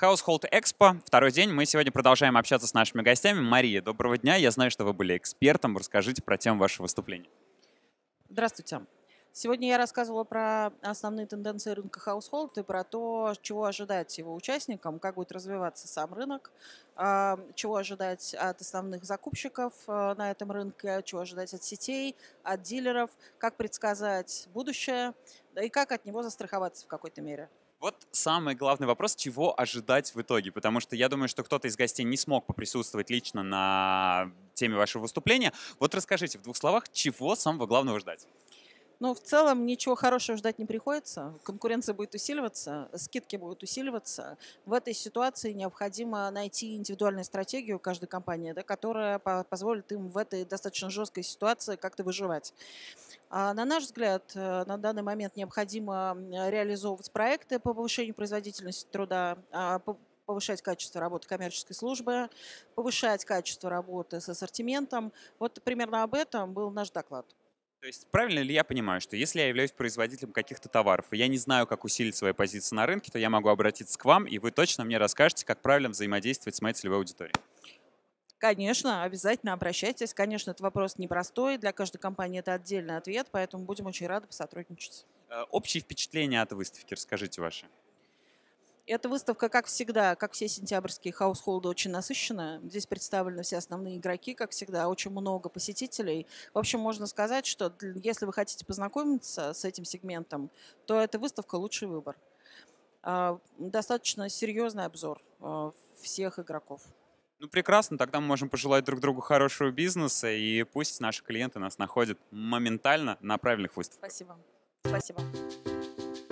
Household Expo. Второй день. Мы сегодня продолжаем общаться с нашими гостями. Мария, доброго дня. Я знаю, что вы были экспертом. Расскажите про тему вашего выступления. Здравствуйте. Сегодня я рассказывала про основные тенденции рынка Household и про то, чего ожидать его участникам, как будет развиваться сам рынок, а, чего ожидать от основных закупщиков а, на этом рынке, чего ожидать от сетей, от дилеров, как предсказать будущее и как от него застраховаться в какой-то мере. Вот самый главный вопрос, чего ожидать в итоге, потому что я думаю, что кто-то из гостей не смог поприсутствовать лично на теме вашего выступления. Вот расскажите в двух словах, чего самого главного ждать? Ну, в целом ничего хорошего ждать не приходится. Конкуренция будет усиливаться, скидки будут усиливаться. В этой ситуации необходимо найти индивидуальную стратегию каждой компании, да, которая позволит им в этой достаточно жесткой ситуации как-то выживать. А на наш взгляд, э, на данный момент необходимо реализовывать проекты по повышению производительности труда, а, повышать качество работы коммерческой службы, повышать качество работы с ассортиментом. Вот примерно об этом был наш доклад. То есть правильно ли я понимаю, что если я являюсь производителем каких-то товаров, и я не знаю, как усилить свои позиции на рынке, то я могу обратиться к вам, и вы точно мне расскажете, как правильно взаимодействовать с моей целевой аудиторией? Конечно, обязательно обращайтесь. Конечно, это вопрос непростой. Для каждой компании это отдельный ответ, поэтому будем очень рады посотрудничать. Э, общие впечатления от выставки расскажите ваши. Эта выставка, как всегда, как все сентябрьские хаусхолды, очень насыщена. Здесь представлены все основные игроки, как всегда, очень много посетителей. В общем, можно сказать, что если вы хотите познакомиться с этим сегментом, то эта выставка лучший выбор. А, достаточно серьезный обзор э, всех игроков. Ну, прекрасно, тогда мы можем пожелать друг другу хорошего бизнеса, и пусть наши клиенты нас находят моментально на правильных выставках. Спасибо. Спасибо.